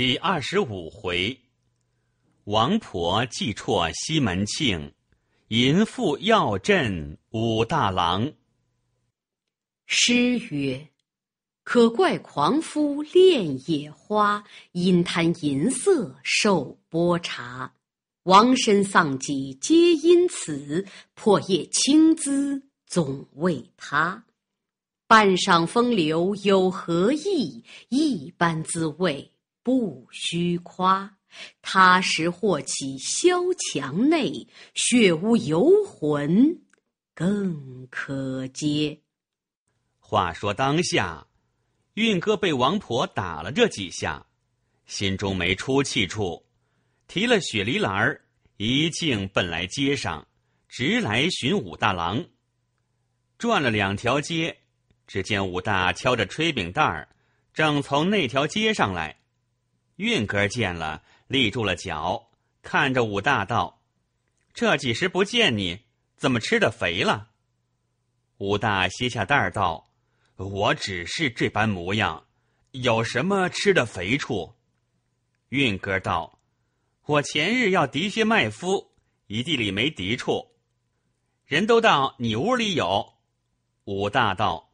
第二十五回，王婆计啜西门庆，淫妇要镇武大郎。诗曰：“可怪狂夫恋野花，因贪淫色受波茶。亡身丧己皆因此，破叶轻姿总为他。半晌风流有何意？一般滋味。”不虚夸，他时或起萧墙内血污游魂，更可接。话说当下，运哥被王婆打了这几下，心中没出气处，提了雪梨篮儿，一径奔来街上，直来寻武大郎。转了两条街，只见武大敲着炊饼袋儿，正从那条街上来。运哥见了，立住了脚，看着武大道：“这几时不见你，怎么吃得肥了？”武大歇下蛋儿道：“我只是这般模样，有什么吃的肥处？”运哥道：“我前日要敌些麦麸，一地里没敌处，人都到你屋里有。”武大道：“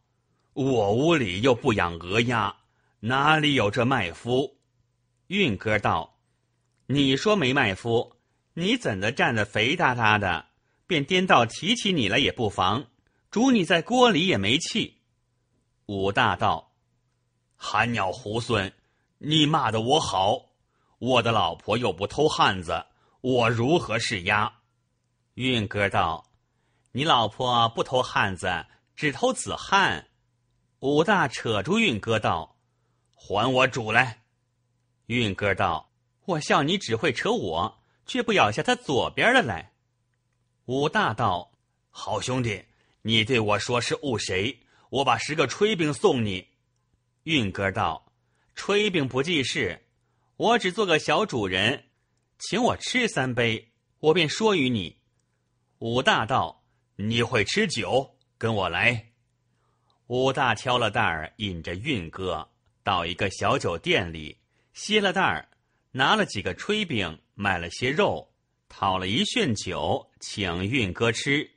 我屋里又不养鹅鸭，哪里有这麦麸？”运哥道：“你说没卖夫，你怎的站得肥哒哒的？便颠倒提起你来也不妨。煮你在锅里也没气。”武大道：“寒鸟猢狲，你骂的我好。我的老婆又不偷汉子，我如何是鸭？”运哥道：“你老婆不偷汉子，只偷子汉。”武大扯住运哥道：“还我主来。”运哥道：“我笑你只会扯我，却不咬下他左边的来。”武大道：“好兄弟，你对我说是误谁？我把十个炊饼送你。”运哥道：“炊饼不记事，我只做个小主人，请我吃三杯，我便说与你。”武大道：“你会吃酒，跟我来。”武大挑了担儿，引着运哥到一个小酒店里。歇了袋儿，拿了几个炊饼，买了些肉，讨了一炫酒，请运哥吃。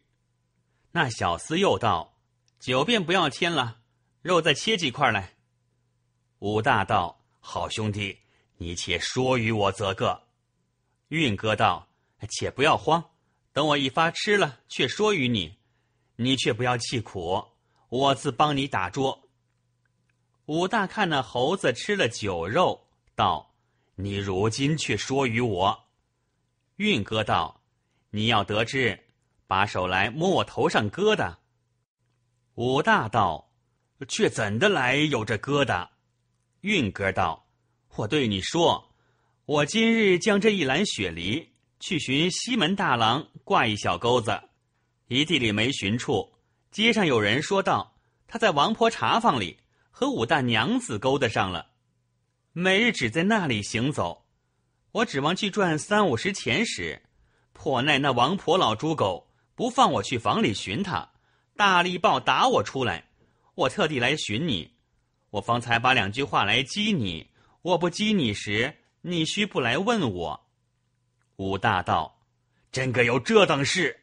那小厮又道：“酒便不要添了，肉再切几块来。”武大道：“好兄弟，你且说与我则个。”运哥道：“且不要慌，等我一发吃了，却说与你。你却不要气苦，我自帮你打桌。”武大看那猴子吃了酒肉。道：“你如今却说与我。”运哥道：“你要得知，把手来摸我头上疙瘩。”武大道：“却怎的来有这疙瘩？”运哥道：“我对你说，我今日将这一篮雪梨去寻西门大郎挂一小钩子，一地里没寻处，街上有人说道，他在王婆茶坊里和武大娘子勾搭上了。”每日只在那里行走，我指望去赚三五十钱时，破奈那王婆老猪狗不放我去房里寻他，大力暴打我出来。我特地来寻你，我方才把两句话来激你。我不激你时，你须不来问我。武大道，真个有这等事。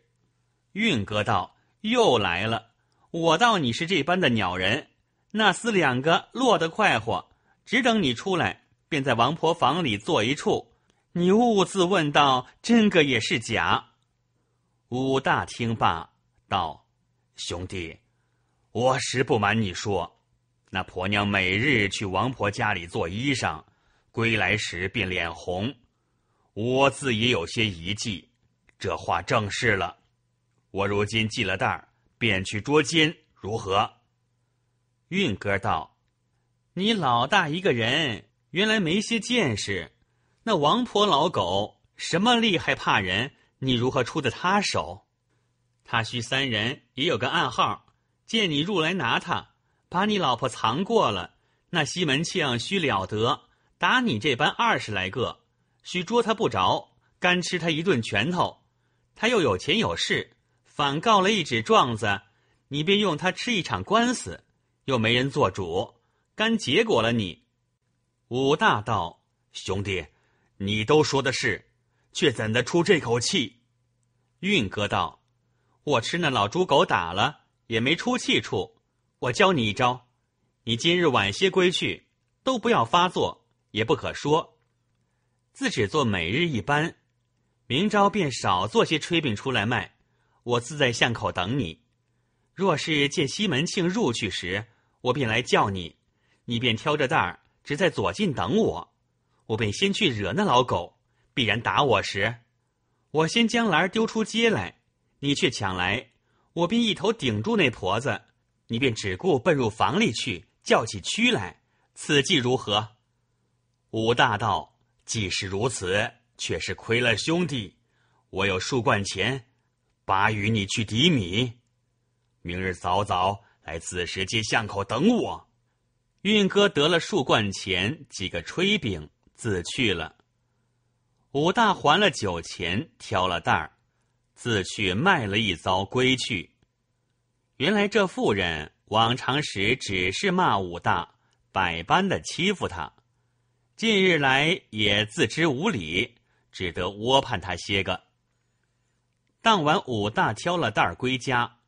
运哥道，又来了。我道你是这般的鸟人，那厮两个落得快活。只等你出来，便在王婆房里坐一处。你兀自问道：“真个也是假？”武大听罢道：“兄弟，我实不瞒你说，那婆娘每日去王婆家里做衣裳，归来时便脸红，我自也有些疑忌。这话正是了。我如今系了带儿，便去捉奸，如何？”运哥道。你老大一个人，原来没些见识。那王婆老狗什么厉害怕人？你如何出的他手？他需三人也有个暗号，见你入来拿他，把你老婆藏过了。那西门庆需了得，打你这般二十来个，须捉他不着，干吃他一顿拳头。他又有钱有势，反告了一纸状子，你便用他吃一场官司，又没人做主。干结果了你，武大道兄弟，你都说的是，却怎的出这口气？运哥道：“我吃那老猪狗打了，也没出气处。我教你一招，你今日晚些归去，都不要发作，也不可说，自只做每日一班，明朝便少做些炊饼出来卖，我自在巷口等你。若是见西门庆入去时，我便来叫你。”你便挑着担儿，只在左近等我；我便先去惹那老狗，必然打我时，我先将篮丢出街来，你却抢来，我便一头顶住那婆子，你便只顾奔入房里去叫起蛆来。此计如何？武大道，既是如此，却是亏了兄弟。我有数贯钱，把与你去抵米。明日早早来子时街巷口等我。运哥得了数贯钱，几个炊饼，自去了。武大还了酒钱，挑了担儿，自去卖了一遭归去。原来这妇人往常时只是骂武大，百般的欺负他，近日来也自知无理，只得窝盼他些个。当晚武大挑了担儿归家，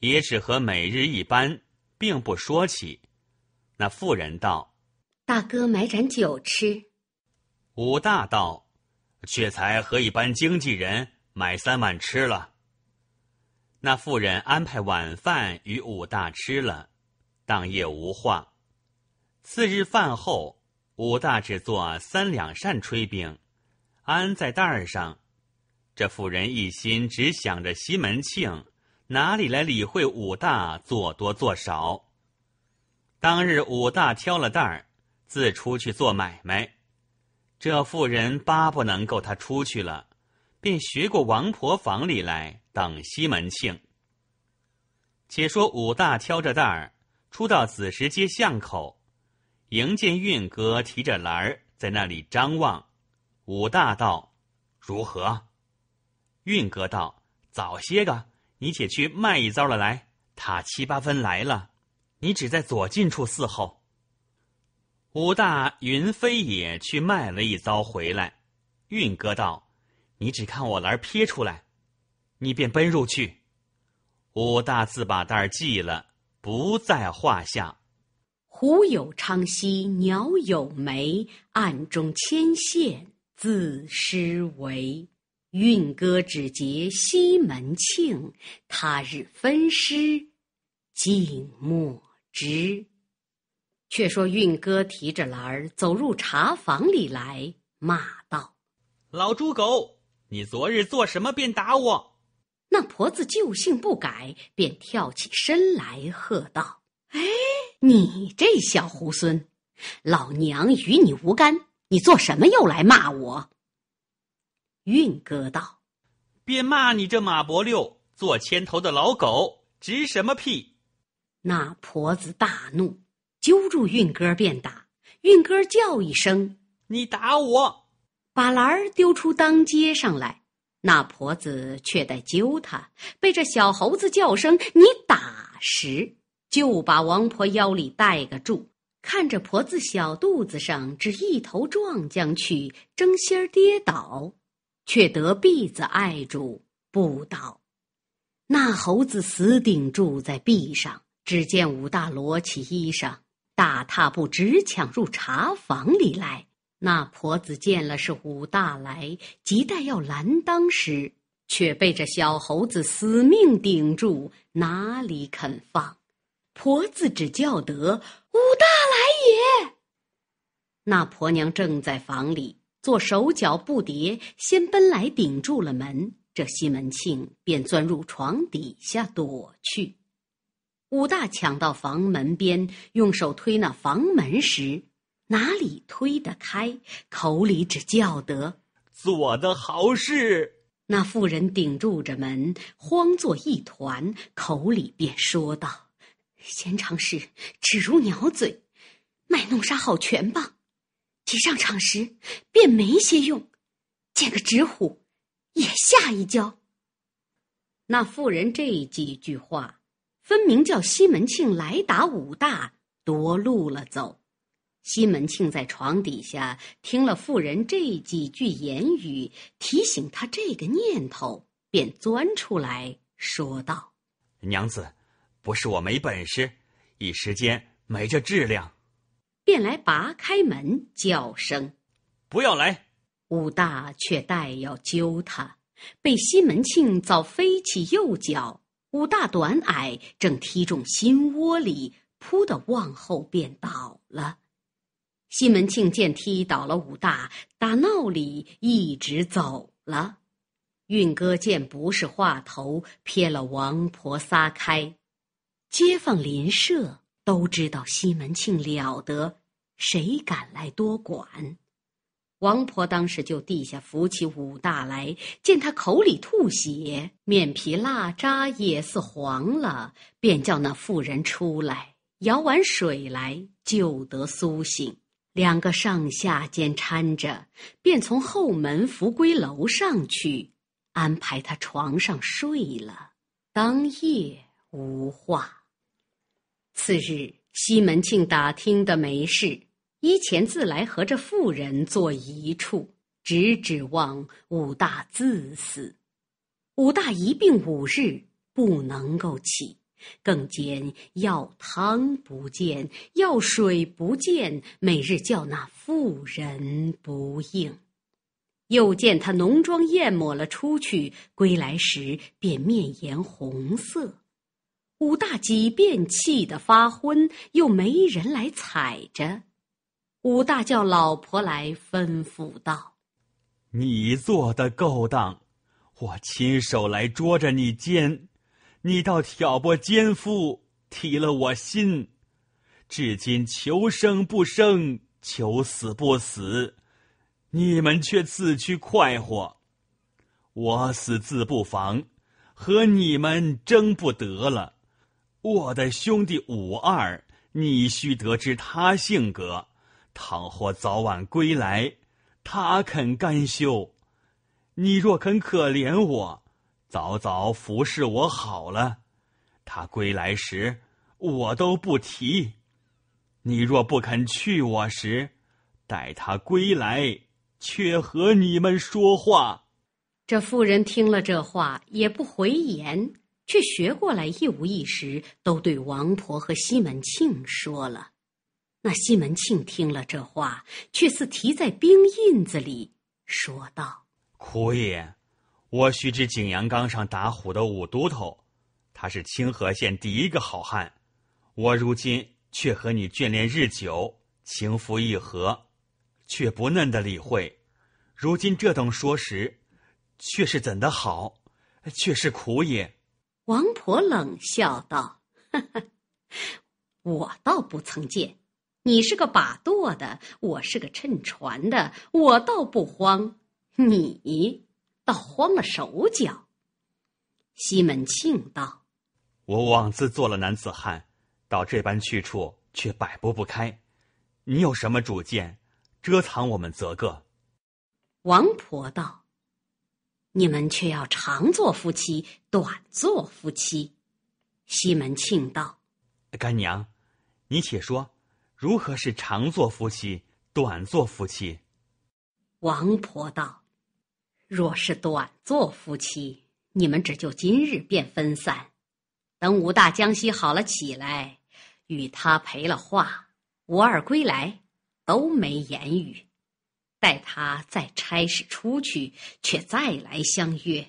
也只和每日一般，并不说起。那妇人道：“大哥买盏酒吃。”武大道：“却才和一般经纪人买三碗吃了。”那妇人安排晚饭与武大吃了，当夜无话。次日饭后，武大只做三两扇炊饼，安在袋儿上。这妇人一心只想着西门庆，哪里来理会武大做多做少？当日武大挑了担儿，自出去做买卖。这妇人巴不能够他出去了，便学过王婆房里来等西门庆。且说武大挑着担儿，出到子时街巷口，迎见运哥提着篮儿在那里张望。武大道：“如何？”运哥道：“早些个，你且去卖一遭了来，他七八分来了。”你只在左近处伺候。武大云飞也去卖了一遭回来，运哥道：“你只看我篮儿撇出来，你便奔入去。”武大自把袋儿系了，不在话下。虎有昌息，鸟有梅，暗中牵线自失为。运哥只结西门庆，他日分尸，静默。直，却说运哥提着篮儿走入茶房里来，骂道：“老猪狗，你昨日做什么便打我？”那婆子旧性不改，便跳起身来喝道：“哎，你这小猢狲，老娘与你无干，你做什么又来骂我？”运哥道：“便骂你这马伯六做牵头的老狗，直什么屁！”那婆子大怒，揪住运哥便打。运哥叫一声：“你打我！”把篮儿丢出当街上来。那婆子却在揪他，被这小猴子叫声“你打”时，就把王婆腰里带个住。看着婆子小肚子上只一头撞将去，争心跌倒，却得篦子碍住不倒。那猴子死顶住在壁上。只见武大裸起衣裳，大踏步直抢入茶房里来。那婆子见了是武大来，急待要拦，当时却被这小猴子死命顶住，哪里肯放？婆子只叫得武大来也。那婆娘正在房里做手脚不迭，先奔来顶住了门。这西门庆便钻入床底下躲去。武大抢到房门边，用手推那房门时，哪里推得开？口里只叫得：“做的好事！”那妇人顶住着门，慌作一团，口里便说道：“先常事，只如鸟嘴，卖弄杀好拳棒？即上场时便没些用，见个纸虎，也下一跤。”那妇人这几句话。分明叫西门庆来打武大夺路了走，西门庆在床底下听了妇人这几句言语，提醒他这个念头，便钻出来说道：“娘子，不是我没本事，一时间没这质量。”便来拔开门叫声：“不要来！”武大却待要揪他，被西门庆早飞起右脚。武大短矮，正踢中心窝里，扑的往后便倒了。西门庆见踢倒了武大，打闹里一直走了。运哥见不是话头，撇了王婆撒开。街坊邻舍都知道西门庆了得，谁敢来多管？王婆当时就地下扶起武大来，见他口里吐血，面皮蜡渣，也似黄了，便叫那妇人出来舀碗水来，就得苏醒。两个上下间搀着，便从后门扶归楼上去，安排他床上睡了。当夜无话。次日，西门庆打听的没事。依前自来和这妇人坐一处，只指望武大自死。武大一病五日，不能够起，更兼药汤不见，药水不见，每日叫那妇人不应。又见他浓妆艳抹了出去，归来时便面颜红色。武大几遍气得发昏，又没人来采着。武大叫老婆来，吩咐道：“你做的勾当，我亲手来捉着你奸，你倒挑拨奸夫提了我心，至今求生不生，求死不死，你们却自去快活，我死自不妨，和你们争不得了。我的兄弟武二，你须得知他性格。”倘或早晚归来，他肯甘休；你若肯可怜我，早早服侍我好了。他归来时，我都不提。你若不肯去，我时，待他归来，却和你们说话。这妇人听了这话，也不回言，却学过来一五一十都对王婆和西门庆说了。那西门庆听了这话，却似提在冰印子里，说道：“苦也，我须知景阳冈上打虎的武都头，他是清河县第一个好汉。我如今却和你眷恋日久，情夫意合，却不嫩的理会。如今这等说时，却是怎的好？却是苦也。”王婆冷笑道：“哈哈，我倒不曾见。”你是个把舵的，我是个趁船的，我倒不慌，你倒慌了手脚。西门庆道：“我枉自做了男子汉，到这般去处却摆布不开。你有什么主见，遮藏我们则个？”王婆道：“你们却要长做夫妻，短做夫妻。”西门庆道：“干娘，你且说。”如何是长做夫妻，短做夫妻？王婆道：“若是短做夫妻，你们只就今日便分散。等武大江西好了起来，与他赔了话，吴二归来，都没言语。待他再差使出去，却再来相约。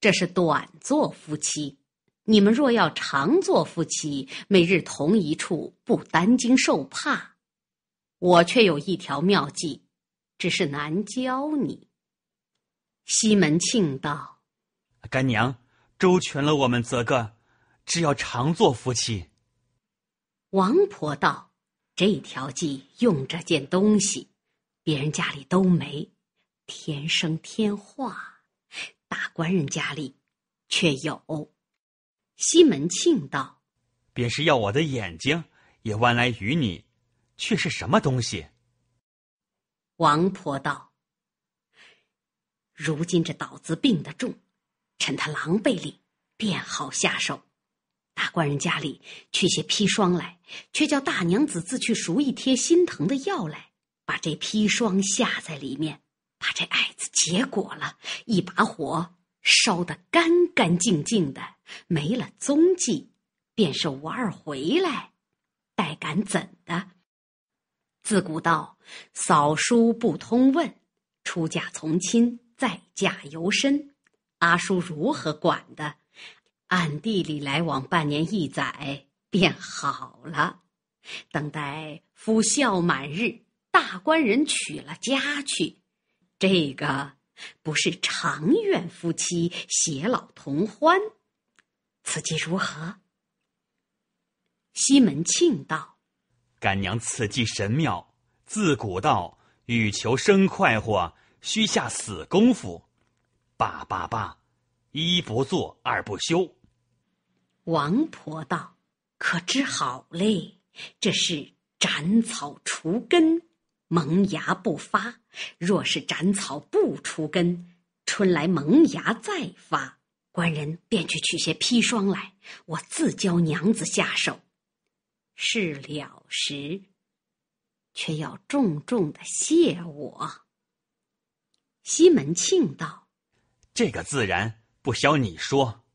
这是短做夫妻。”你们若要常做夫妻，每日同一处，不担惊受怕，我却有一条妙计，只是难教你。西门庆道：“干娘，周全了我们则个，只要常做夫妻。”王婆道：“这条计用着件东西，别人家里都没，天生天化，大官人家里却有。”西门庆道：“便是要我的眼睛，也弯来与你，却是什么东西？”王婆道：“如今这岛子病得重，趁他狼狈里，便好下手。大官人家里取些砒霜来，却叫大娘子自去熟一贴心疼的药来，把这砒霜下在里面，把这矮子结果了一把火，烧得干干净净的。”没了踪迹，便是吴二回来，待敢怎的？自古道：嫂叔不通问，出嫁从亲，再嫁由身。阿叔如何管的？暗地里来往半年一载，便好了。等待夫孝满日，大官人娶了家去，这个不是长愿夫妻偕老同欢。此计如何？西门庆道：“干娘，此计神妙。自古道，欲求生快活，须下死功夫。罢罢罢，一不做二不休。”王婆道：“可知好嘞？这是斩草除根，萌芽不发。若是斩草不除根，春来萌芽再发。”官人便去取些砒霜来，我自教娘子下手。事了时，却要重重的谢我。西门庆道：“这个自然不消你说，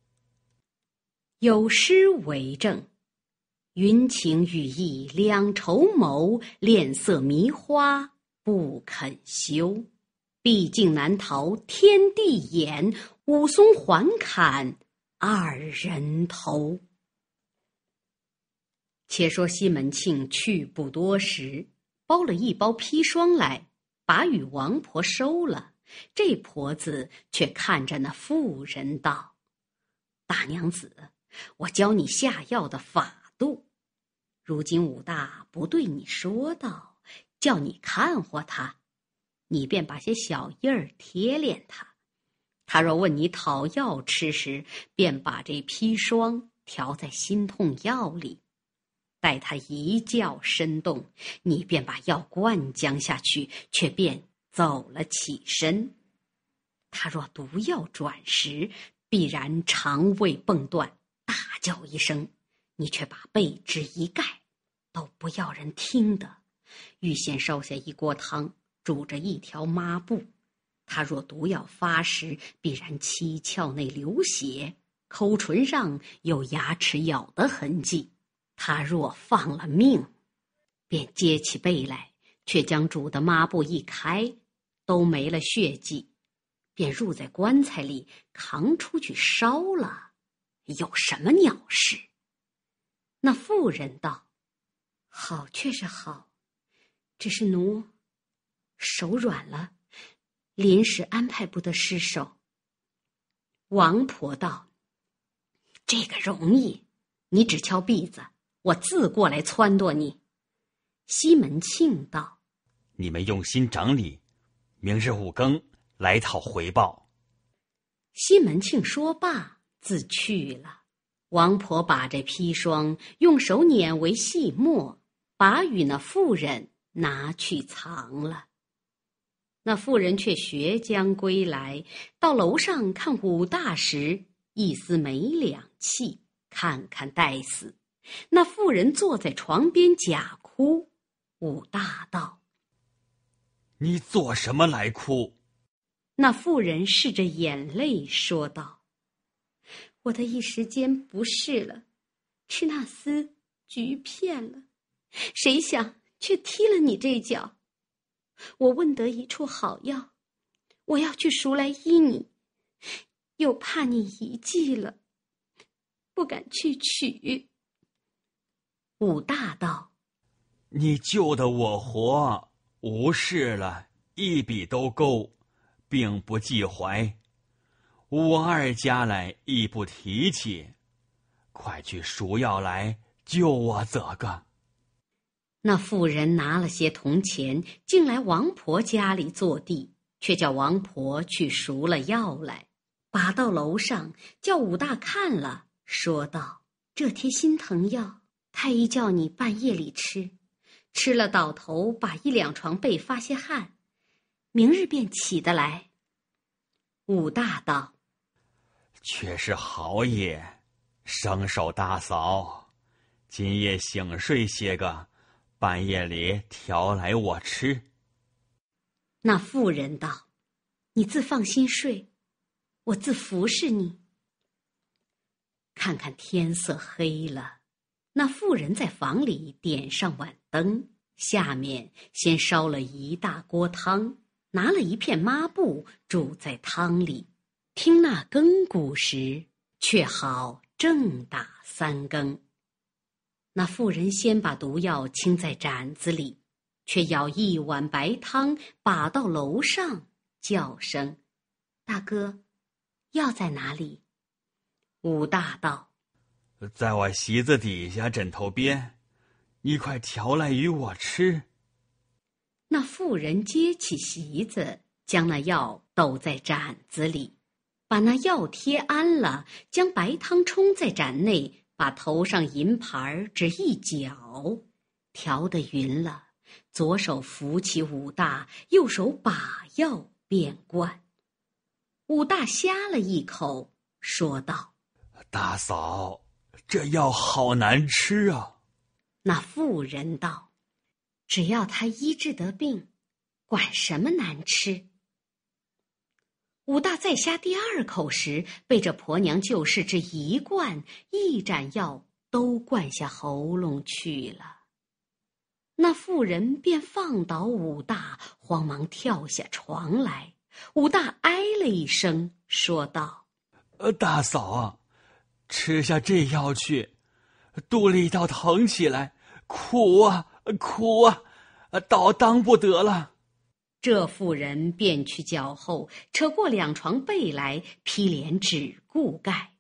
有诗为证：‘云情雨意两绸缪，脸色迷花不肯休。毕竟难逃天地眼。’”武松还砍二人头。且说西门庆去不多时，包了一包砒霜来，把与王婆收了。这婆子却看着那妇人道：“大娘子，我教你下药的法度。如今武大不对你说道，叫你看活他，你便把些小印儿贴脸他。”他若问你讨药吃时，便把这砒霜调在心痛药里，待他一觉身动，你便把药灌将下去，却便走了起身。他若毒药转时，必然肠胃迸断，大叫一声，你却把被纸一盖，都不要人听得，预先烧下一锅汤，煮着一条抹布。他若毒药发时，必然七窍内流血，口唇上有牙齿咬的痕迹。他若放了命，便揭起背来，却将煮的抹布一开，都没了血迹，便入在棺材里扛出去烧了，有什么鸟事？那妇人道：“好，却是好，只是奴手软了。”临时安排不得失手。王婆道：“这个容易，你只敲篦子，我自过来撺掇你。”西门庆道：“你们用心整理，明日五更来讨回报。”西门庆说罢，自去了。王婆把这砒霜用手捻为细末，把与那妇人拿去藏了。那妇人却学将归来，到楼上看武大时，一丝没两气，看看待死。那妇人坐在床边假哭，武大道：“你做什么来哭？”那妇人拭着眼泪说道：“我的一时间不是了，吃那厮橘片了，谁想却踢了你这脚。”我问得一处好药，我要去赎来医你，又怕你遗弃了，不敢去取。武大道，你救得我活无事了，一笔都够，并不记怀。武二家来亦不提起，快去赎药来救我则个。那妇人拿了些铜钱，竟来王婆家里坐地，却叫王婆去赎了药来，拔到楼上叫武大看了，说道：“这贴心疼药，太医叫你半夜里吃，吃了倒头把一两床被发些汗，明日便起得来。”武大道：“却是好也，生手大嫂，今夜醒睡些个。”半夜里调来我吃。那妇人道：“你自放心睡，我自服侍你。”看看天色黑了，那妇人在房里点上晚灯，下面先烧了一大锅汤，拿了一片抹布煮在汤里。听那更鼓时，却好正打三更。那妇人先把毒药倾在盏子里，却舀一碗白汤，把到楼上，叫声：“大哥，药在哪里？”武大道：“在我席子底下枕头边，你快调来与我吃。”那妇人接起席子，将那药抖在盏子里，把那药贴安了，将白汤冲在盏内。把头上银盘儿只一搅，调得匀了，左手扶起武大，右手把药变灌。武大呷了一口，说道：“大嫂，这药好难吃啊！”那妇人道：“只要他医治得病，管什么难吃？”武大再下第二口时，被这婆娘救世之一罐一盏药都灌下喉咙去了。那妇人便放倒武大，慌忙跳下床来。武大哎了一声，说道：“呃，大嫂，吃下这药去，肚里倒疼起来，苦啊苦啊，倒当不得了。”这妇人便去脚后扯过两床被来披帘只顾盖。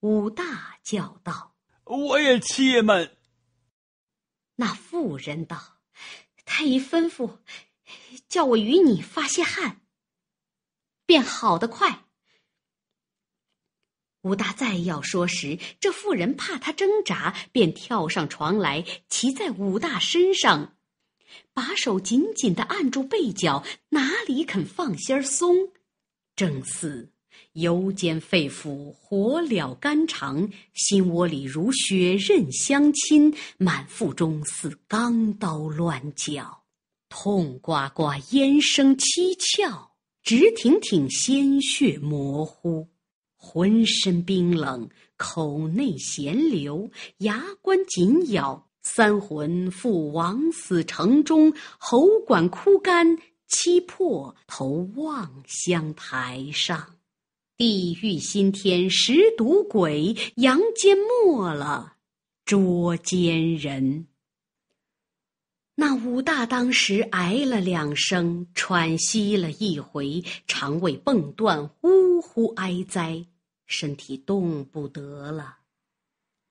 武大叫道：“我也气闷。”那妇人道：“太医吩咐，叫我与你发些汗，便好得快。”武大再要说时，这妇人怕他挣扎，便跳上床来，骑在武大身上。把手紧紧地按住背角，哪里肯放心松？正似油煎肺腑，火燎肝肠，心窝里如血刃相侵，满腹中似钢刀乱绞，痛呱呱烟生七窍，直挺挺鲜血模糊，浑身冰冷，口内涎流，牙关紧咬。三魂赴往死城中，喉管枯干；七魄投望乡台上，地狱新天识毒鬼，阳间没了捉奸人。那武大当时挨了两声，喘息了一回，肠胃蹦断，呜呼哀哉，身体动不得了。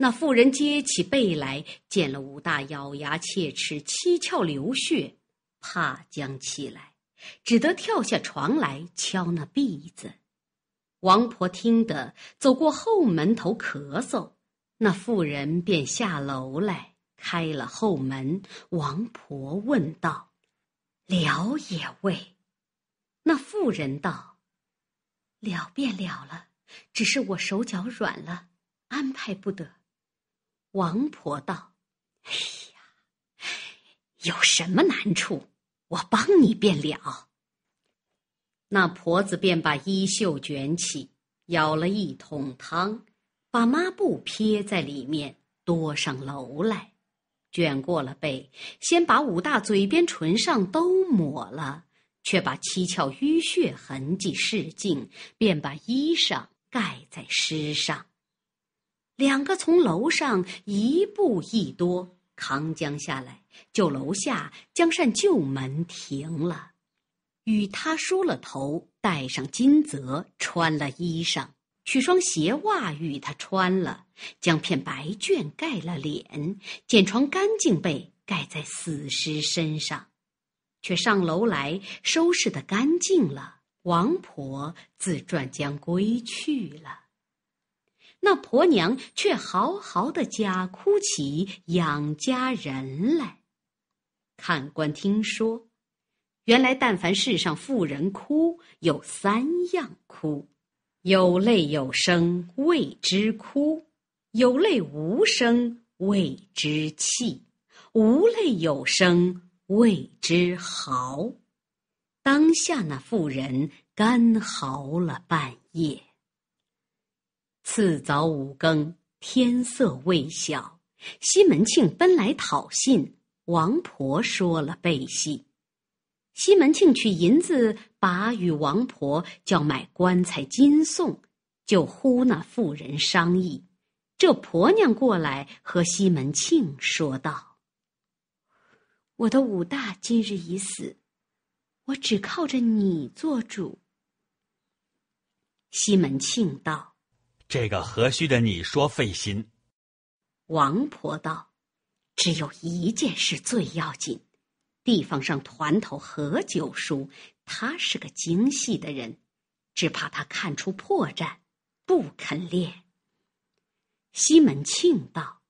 那妇人揭起被来，见了武大，咬牙切齿，七窍流血，怕将起来，只得跳下床来敲那篦子。王婆听得走过后门头咳嗽，那妇人便下楼来开了后门。王婆问道：“了也未？”那妇人道：“了便了了，只是我手脚软了，安排不得。”王婆道：“哎呀，有什么难处？我帮你便了。”那婆子便把衣袖卷起，舀了一桶汤，把抹布撇在里面，多上楼来，卷过了背，先把五大嘴边唇上都抹了，却把七窍淤血痕迹试净，便把衣裳盖在尸上。两个从楼上一步一多扛将下来，就楼下将扇旧门停了，与他梳了头，戴上金泽，穿了衣裳，取双鞋袜与他穿了，将片白绢盖了脸，捡床干净被盖在死尸身上，却上楼来收拾的干净了。王婆自转将归去了。那婆娘却嚎嚎的假哭起养家人来，看官听说，原来但凡世上妇人哭，有三样哭：有泪有声谓之哭；有泪无声谓之泣；无泪有声谓之嚎。当下那妇人干嚎了半夜。次早五更，天色未晓，西门庆奔来讨信。王婆说了背戏。西门庆取银子，把与王婆叫买棺材金送，就呼那妇人商议。这婆娘过来和西门庆说道：“我的武大今日已死，我只靠着你做主。”西门庆道。这个何须的你说费心？王婆道：“只有一件事最要紧，地方上团头何九叔，他是个精细的人，只怕他看出破绽，不肯练。”西门庆道：“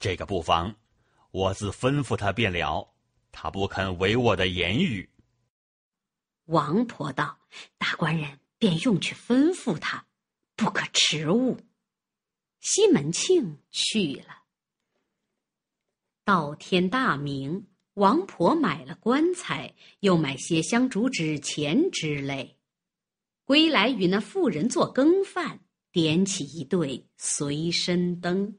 这个不妨，我自吩咐他便了。他不肯违我的言语。”王婆道：“大官人便用去吩咐他。”不可迟误。西门庆去了，到天大明，王婆买了棺材，又买些香烛纸钱之类，归来与那妇人做羹饭，点起一对随身灯。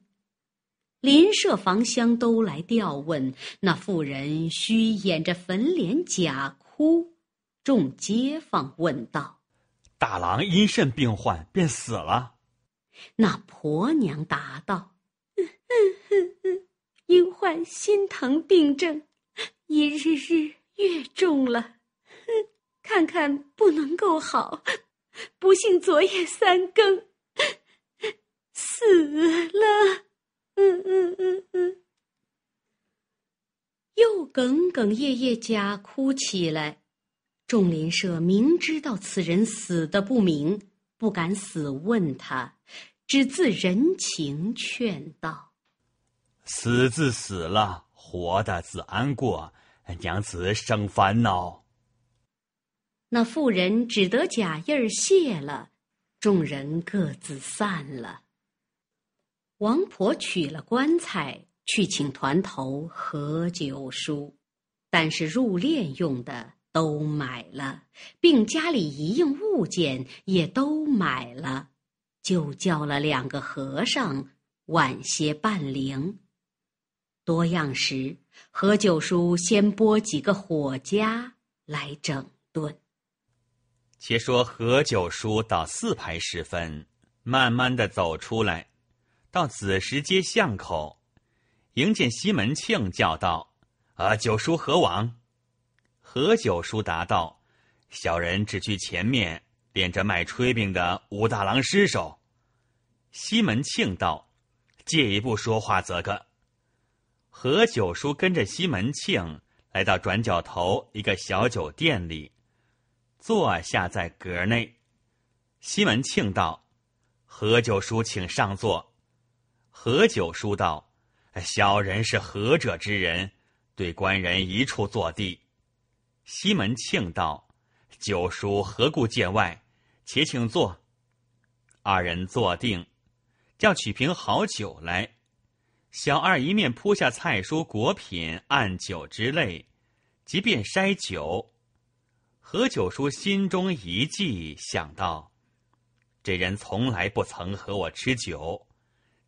邻舍房乡都来调问，那妇人虚掩着坟脸假哭，众街坊问道。大郎因肾病患，便死了。那婆娘答道：“嗯嗯嗯嗯，因患心疼病症，一日日越重了。看看不能够好，不幸昨夜三更 死了。嗯嗯嗯嗯，又哽哽咽咽假哭起来。”众邻舍明知道此人死的不明，不敢死问他，只自人情劝道：“死自死了，活的自安过，娘子省烦恼。”那妇人只得假意儿谢了，众人各自散了。王婆取了棺材去请团头喝九叔，但是入殓用的。都买了，并家里一应物件也都买了，就叫了两个和尚晚些半灵。多样时，何九叔先拨几个火家来整顿。且说何九叔到四排时分，慢慢的走出来，到紫石街巷口，迎见西门庆，叫道：“啊，九叔何往？”何九叔答道：“小人只去前面，连着卖炊饼的武大郎尸首。”西门庆道：“借一步说话则个。”何九叔跟着西门庆来到转角头一个小酒店里，坐下在阁内。西门庆道：“何九叔，请上座。”何九叔道：“小人是何者之人，对官人一处坐地。”西门庆道：“九叔何故见外？且请坐。”二人坐定，叫取瓶好酒来。小二一面铺下菜蔬果品、按酒之类，即便筛酒。何九叔心中一计，想到：这人从来不曾和我吃酒，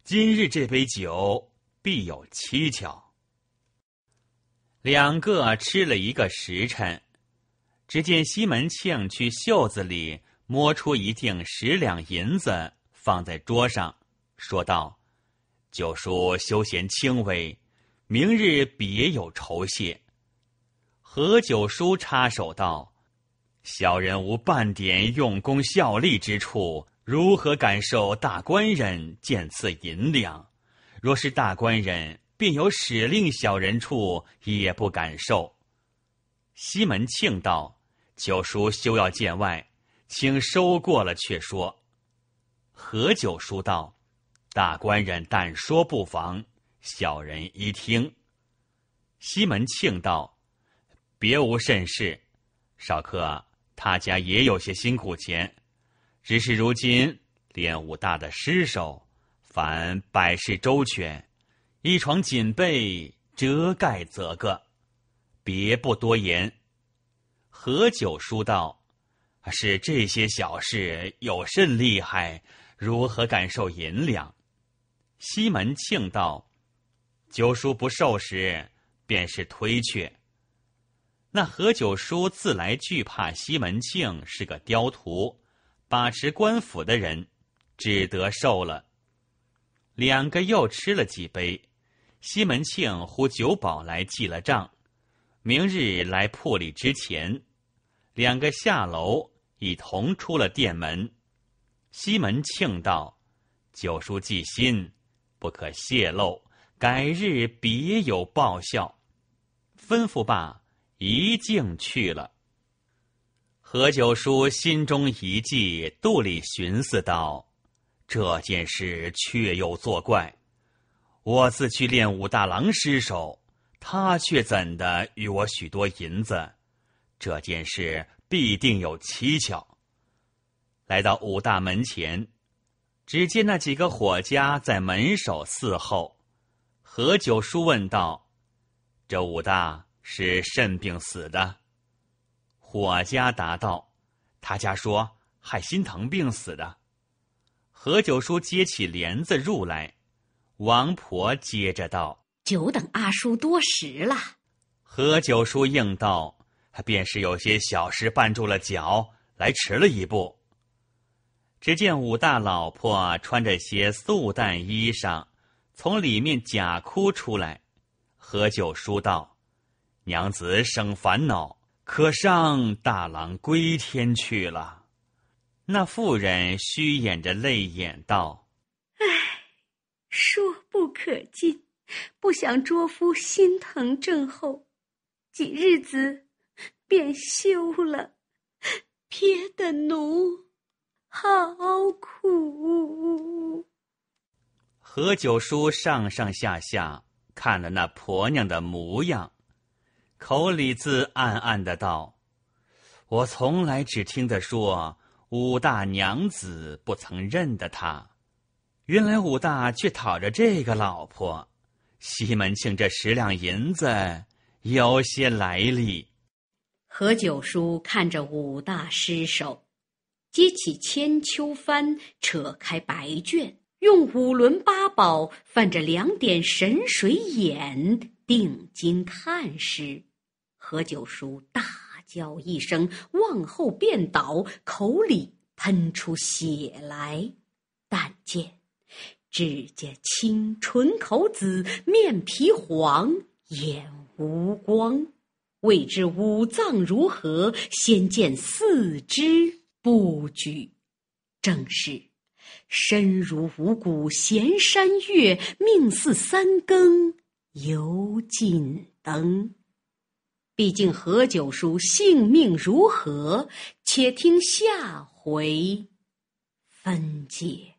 今日这杯酒必有蹊跷。两个吃了一个时辰，只见西门庆去袖子里摸出一锭十两银子，放在桌上，说道：“九叔休闲轻微，明日别有酬谢。”何九叔插手道：“小人无半点用功效力之处，如何感受大官人见赐银两？若是大官人……”便有使令小人处，也不敢受。西门庆道：“九叔休要见外，请收过了，却说。”何九叔道：“大官人但说不妨。”小人一听。西门庆道：“别无甚事，少客他家也有些辛苦钱，只是如今练武大的尸首，凡百事周全。”一床锦被遮盖则个，别不多言。何九叔道：“是这些小事，有甚厉害？如何敢受银两？”西门庆道：“九叔不受时，便是推却。”那何九叔自来惧怕西门庆是个刁徒，把持官府的人，只得受了。两个又吃了几杯。西门庆呼酒保来记了账，明日来铺里之前，两个下楼，一同出了店门。西门庆道：“九叔记心，不可泄露，改日别有报效。”吩咐罢，一径去了。何九叔心中一计，肚里寻思道：“这件事却又作怪。”我自去练武大郎尸首，他却怎的与我许多银子？这件事必定有蹊跷。来到武大门前，只见那几个伙家在门首伺候。何九叔问道：“这武大是肾病死的？”伙家答道：“他家说害心疼病死的。”何九叔接起帘子入来。王婆接着道：“久等阿叔多时了。”何九叔应道：“便是有些小事绊住了脚，来迟了一步。”只见武大老婆穿着些素淡衣裳，从里面假哭出来。何九叔道：“娘子生烦恼，可上大郎归天去了。”那妇人虚掩着泪眼道。说不可进，不想拙夫心疼正后，几日子便休了。撇的奴好苦。何九叔上上下下看了那婆娘的模样，口里自暗暗的道：“我从来只听得说武大娘子不曾认得他。”原来武大却讨着这个老婆，西门庆这十两银子有些来历。何九叔看着武大尸首，揭起千秋幡，扯开白卷，用五轮八宝泛着两点神水眼，定睛看时，何九叔大叫一声，往后便倒，口里喷出血来。但见。只见青唇口紫面皮黄眼无光，未知五脏如何？先见四肢不举，正是身如五谷闲山月，命似三更油尽灯。毕竟何九叔性命如何？且听下回分解。